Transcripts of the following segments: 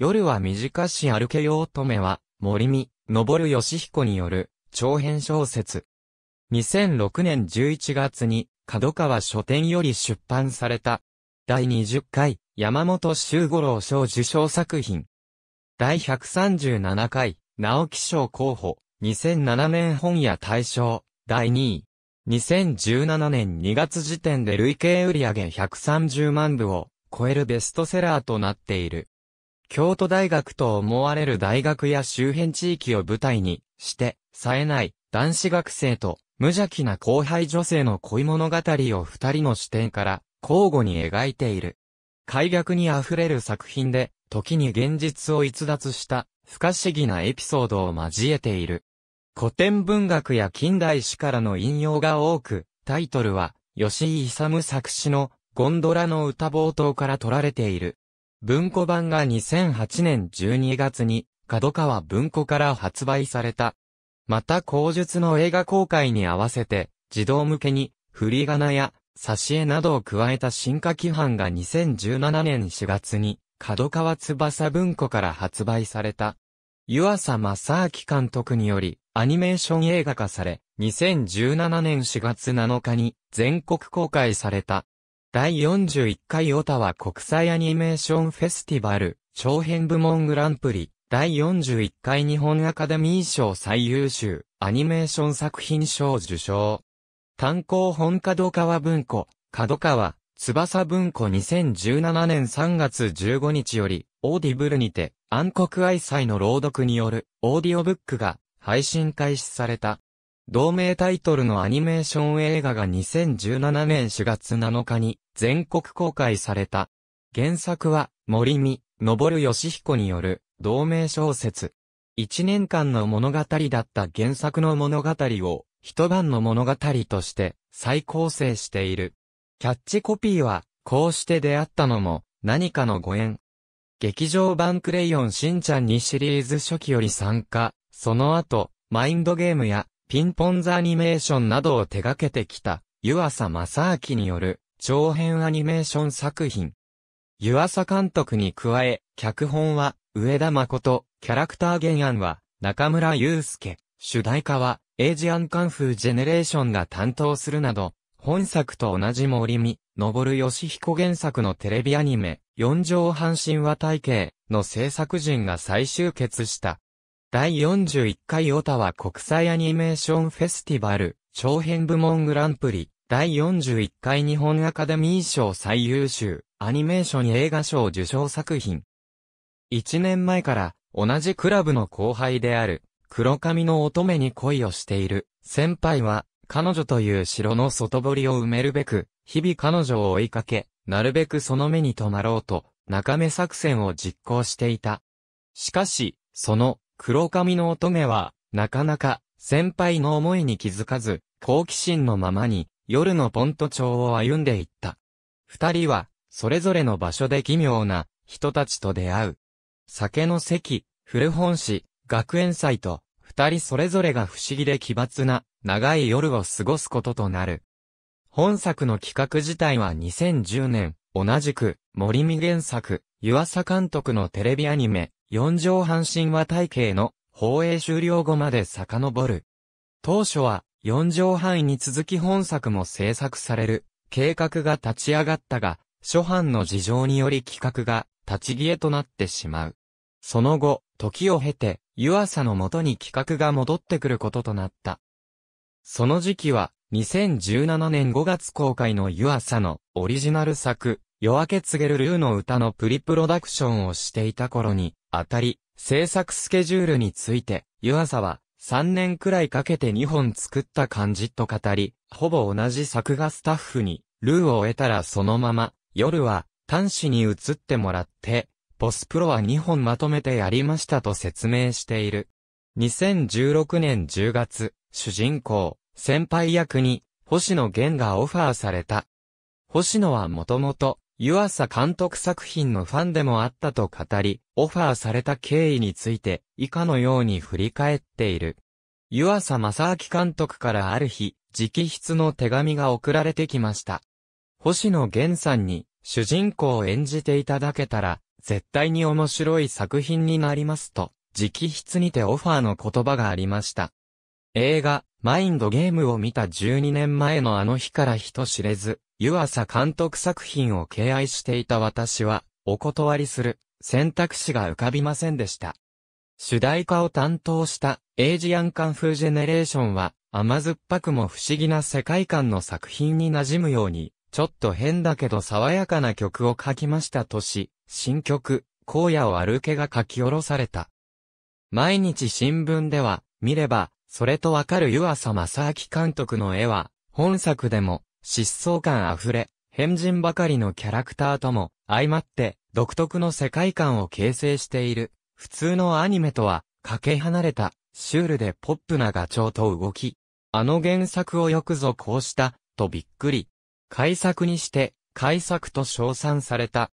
夜は短し歩けよ乙女は、森見、昇義彦による、長編小説。2006年11月に、角川書店より出版された。第20回、山本周五郎賞受賞作品。第137回、直木賞候補、2007年本屋大賞、第2位。2017年2月時点で累計売上130万部を超えるベストセラーとなっている。京都大学と思われる大学や周辺地域を舞台にして、冴えない男子学生と無邪気な後輩女性の恋物語を二人の視点から交互に描いている。開逆に溢れる作品で、時に現実を逸脱した不可思議なエピソードを交えている。古典文学や近代史からの引用が多く、タイトルは、吉井勇作詞のゴンドラの歌冒頭から取られている。文庫版が2008年12月に、角川文庫から発売された。また、口述の映画公開に合わせて、児童向けに、振り仮名や、挿絵などを加えた進化規範が2017年4月に、角川翼文庫から発売された。湯浅正明監督により、アニメーション映画化され、2017年4月7日に全国公開された。第41回オタワ国際アニメーションフェスティバル、長編部門グランプリ、第41回日本アカデミー賞最優秀、アニメーション作品賞受賞。単行本角川文庫、角川、翼文庫2017年3月15日より、オーディブルにて、暗黒愛妻の朗読による、オーディオブックが、配信開始された。同名タイトルのアニメーション映画が2017年4月7日に全国公開された。原作は森見、昇義彦による同名小説。一年間の物語だった原作の物語を一晩の物語として再構成している。キャッチコピーはこうして出会ったのも何かのご縁。劇場版クレヨンしんちゃんにシリーズ初期より参加、その後、マインドゲームやピンポンズアニメーションなどを手掛けてきた、湯浅正明による、長編アニメーション作品。湯浅監督に加え、脚本は、上田誠、キャラクター原案は、中村祐介、主題歌は、エイジアンカンフージェネレーションが担当するなど、本作と同じ森見、昇義彦原作のテレビアニメ、四畳半神話体系の制作陣が再集結した第41回オタワ国際アニメーションフェスティバル、長編部門グランプリ、第41回日本アカデミー賞最優秀、アニメーション映画賞受賞作品。1年前から、同じクラブの後輩である、黒髪の乙女に恋をしている、先輩は、彼女という城の外堀を埋めるべく、日々彼女を追いかけ、なるべくその目に留まろうと、中目作戦を実行していた。しかし、その、黒髪の乙女は、なかなか、先輩の思いに気づかず、好奇心のままに、夜のポント町を歩んでいった。二人は、それぞれの場所で奇妙な、人たちと出会う。酒の席、古本市、学園祭と、二人それぞれが不思議で奇抜な、長い夜を過ごすこととなる。本作の企画自体は2010年、同じく、森見原作、湯浅監督のテレビアニメ、四畳半神話体系の放映終了後まで遡る。当初は四畳半に続き本作も制作される計画が立ち上がったが、諸版の事情により企画が立ち消えとなってしまう。その後、時を経て、湯浅のもとに企画が戻ってくることとなった。その時期は、2017年5月公開の湯浅のオリジナル作、夜明け告げるルーの歌のプリプロダクションをしていた頃に、あたり、制作スケジュールについて、湯浅は3年くらいかけて2本作った感じと語り、ほぼ同じ作画スタッフに、ルーを終えたらそのまま、夜は、端子に移ってもらって、ボスプロは2本まとめてやりましたと説明している。2016年10月、主人公、先輩役に、星野源がオファーされた。星野はもともと、湯浅監督作品のファンでもあったと語り、オファーされた経緯について以下のように振り返っている。湯浅正明監督からある日、直筆の手紙が送られてきました。星野源さんに主人公を演じていただけたら、絶対に面白い作品になりますと、直筆にてオファーの言葉がありました。映画、マインドゲームを見た12年前のあの日から人知れず、湯浅監督作品を敬愛していた私は、お断りする選択肢が浮かびませんでした。主題歌を担当したエイジアンカンフージェネレーションは甘酸っぱくも不思議な世界観の作品に馴染むように、ちょっと変だけど爽やかな曲を書きましたとし、新曲、荒野を歩けが書き下ろされた。毎日新聞では、見れば、それとわかる湯浅正明監督の絵は、本作でも、疾走感あふれ、変人ばかりのキャラクターとも相まって独特の世界観を形成している。普通のアニメとはかけ離れたシュールでポップなガチョウと動き。あの原作をよくぞこうしたとびっくり。改作にして改作と称賛された。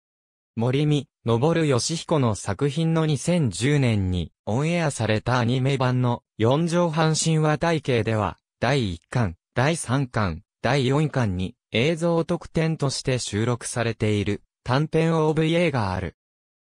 森見、昇吉彦の作品の2010年にオンエアされたアニメ版の4畳半神話体系では、第1巻、第3巻、第4巻に映像特典として収録されている短編 OVA がある。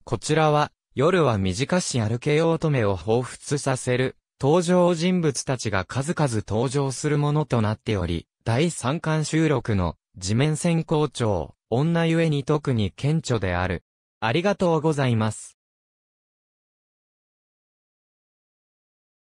こちらは夜は短し歩けよ乙女を彷彿させる登場人物たちが数々登場するものとなっており、第3巻収録の地面線校長、女ゆえに特に顕著である。ありがとうございます。